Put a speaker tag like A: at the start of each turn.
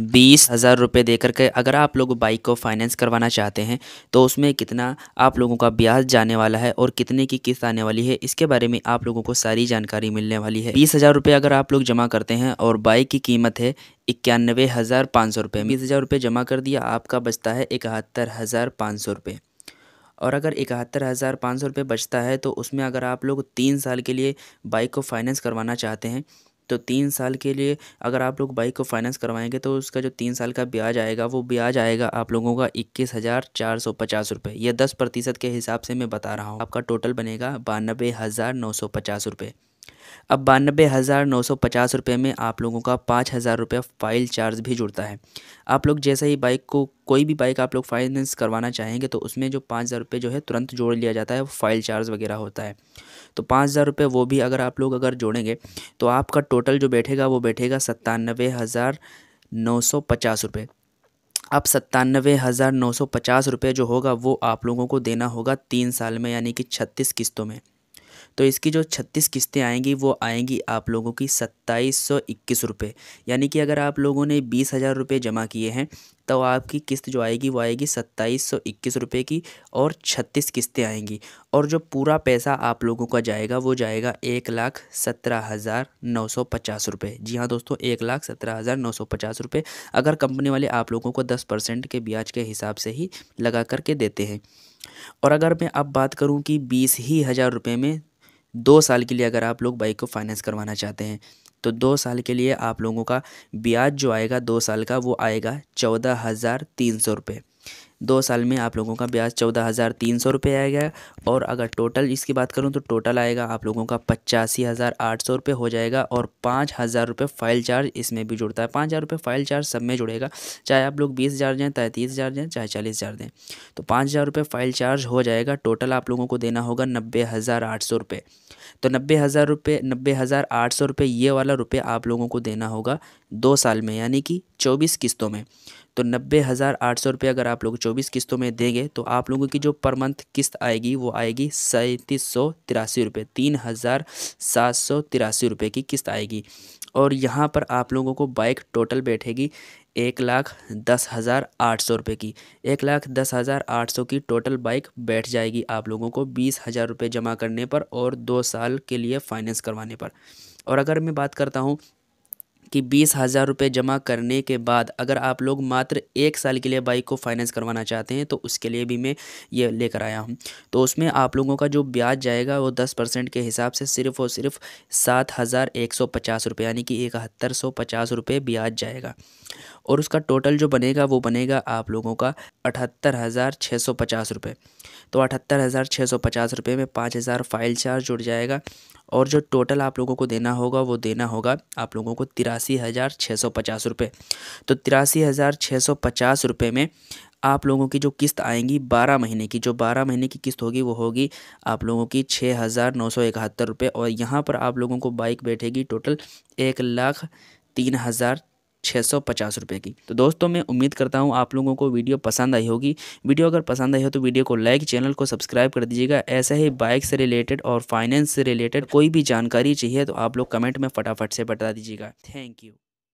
A: बीस हज़ार रुपये दे करके अगर आप लोग बाइक को फाइनेंस करवाना चाहते हैं तो उसमें कितना आप लोगों का ब्याज जाने वाला है और कितने की किस्त आने वाली है इसके बारे में आप लोगों को सारी जानकारी मिलने वाली है बीस हज़ार रुपये अगर आप लोग जमा करते हैं और बाइक की कीमत है इक्यानवे हज़ार पाँच सौ रुपये बीस हज़ार रुपये जमा कर दिया आपका बचता है इकहत्तर हज़ार पाँच सौ रुपये और अगर इकहत्तर हज़ार पाँच सौ रुपये बचता है तो उसमें अगर आप लोग तीन साल के लिए बाइक को फाइनेंस करवाना चाहते हैं तो तीन साल के लिए अगर आप लोग बाइक को फाइनेंस करवाएंगे तो उसका जो तीन साल का ब्याज आएगा वो ब्याज आएगा आप लोगों का इक्कीस हज़ार चार सौ पचास रुपये यह दस प्रतिशत के हिसाब से मैं बता रहा हूँ आपका टोटल बनेगा बानबे हज़ार नौ सौ पचास रुपये अब बानबे हज़ार नौ सौ पचास रुपये में आप लोगों का पाँच हज़ार रुपये फ़ाइल चार्ज भी जुड़ता है आप लोग जैसे ही बाइक को कोई भी बाइक आप लोग फाइनेंस करवाना चाहेंगे तो उसमें जो पाँच हज़ार रुपये जो है तुरंत जोड़ लिया जाता है वो फ़ाइल चार्ज वगैरह होता है तो पाँच हज़ार रुपये वो भी अगर आप लोग अगर जोड़ेंगे तो आपका टोटल जो बैठेगा वो बैठेगा सत्तानबे हज़ार नौ सौ पचास रुपये अब सत्तानवे हज़ार नौ सौ पचास रुपये जो होगा वो आप लोगों को देना होगा तीन साल में यानी कि छत्तीस किस्तों में तो इसकी जो छत्तीस किस्तें आएंगी वो आएंगी आप लोगों की सत्ताईस सौ इक्कीस रुपये यानी कि अगर आप लोगों ने बीस हज़ार रुपये जमा किए हैं तो आपकी किस्त जो आएगी वो आएगी सत्ताईस सौ इक्कीस रुपये की और छत्तीस किस्तें आएंगी और जो पूरा पैसा आप लोगों का जाएगा वो जाएगा एक लाख सत्रह हज़ार नौ सौ पचास रुपये जी हाँ दोस्तों एक लाख सत्रह हज़ार नौ सौ पचास रुपये अगर कंपनी वाले आप लोगों को दस परसेंट के ब्याज के हिसाब से ही लगा करके देते हैं और अगर मैं अब बात करूं कि बीस ही हज़ार रुपये में दो साल के लिए अगर आप लोग बाइक को फाइनेंस करवाना चाहते हैं तो दो साल के लिए आप लोगों का ब्याज जो आएगा दो साल का वो आएगा चौदह हज़ार तीन सौ रुपये दो साल में आप लोगों का ब्याज चौदह हज़ार तीन सौ रुपये आएगा और अगर टोटल इसकी बात करूँ तो टोटल आएगा आप लोगों का पचासी हज़ार आठ सौ रुपये हो जाएगा और पाँच हज़ार रुपये फाइल चार्ज इसमें भी जुड़ता है पाँच हज़ार रुपये फाइल चार्ज सब में जुड़ेगा चाहे आप लोग बीस हज़ार दें चाहे तीस हज़ार दें चाहे चालीस हज़ार दें तो पाँच हज़ार रुपये फाइल चार्ज हो जाएगा टोटल आप लोगों को देना होगा नब्बे हज़ार आठ सौ रुपये तो नब्बे हज़ार रुपये नब्बे हज़ार आठ सौ रुपये ये वाला रुपये आप लोगों को देना होगा दो साल में यानी कि चौबीस किस्तों में तो नब्बे हज़ार आठ सौ रुपये अगर आप लोग चौबीस किस्तों में देंगे तो आप लोगों की जो पर मंथ किस्त आएगी वो आएगी सैंतीस सौ तिरासी रुपये तीन हज़ार सात सौ तिरासी रुपये की किस्त आएगी और यहाँ पर आप लोगों को बाइक टोटल बैठेगी एक लाख दस हज़ार आठ सौ रुपये की एक लाख दस हज़ार आठ सौ की टोटल बाइक बैठ जाएगी आप लोगों को बीस हज़ार रुपये जमा करने पर और दो साल के लिए फ़ाइनेंस करवाने पर और अगर मैं बात करता हूँ कि बीस हज़ार रुपये जमा करने के बाद अगर आप लोग मात्र एक साल के लिए बाइक को फाइनेंस करवाना चाहते हैं तो उसके लिए भी मैं ये लेकर आया हूँ तो उसमें आप लोगों का जो ब्याज जाएगा वो दस परसेंट के हिसाब से सिर्फ़ और सिर्फ सात हज़ार एक सौ पचास रुपये यानी कि इकहत्तर सौ पचास रुपये ब्याज जाएगा और उसका टोटल जो बनेगा वो बनेगा आप लोगों का अठहत्तर हज़ार छः सौ पचास रुपये तो अठहत्तर हज़ार छः सौ पचास रुपये में पाँच हज़ार फ़ाइल चार्ज जुड़ जाएगा और जो टोटल आप लोगों को देना होगा वो देना होगा आप लोगों को तिरासी हज़ार छः सौ पचास रुपये तो तिरासी हज़ार छः सौ पचास रुपये में आप लोगों की जो किस्त आएंगी बारह महीने की जो बारह महीने की किस्त होगी वो होगी आप लोगों की छः हज़ार नौ सौ इकहत्तर रुपये और यहाँ पर आप लोगों को बाइक बैठेगी टोटल एक लाख तीन हज़ार छः सौ पचास रुपये की तो दोस्तों मैं उम्मीद करता हूँ आप लोगों को वीडियो पसंद आई होगी वीडियो अगर पसंद आई हो तो वीडियो को लाइक चैनल को सब्सक्राइब कर दीजिएगा ऐसे ही बाइक से रिलेटेड और फाइनेंस से रिलेटेड कोई भी जानकारी चाहिए तो आप लोग कमेंट में फटाफट से बता दीजिएगा थैंक यू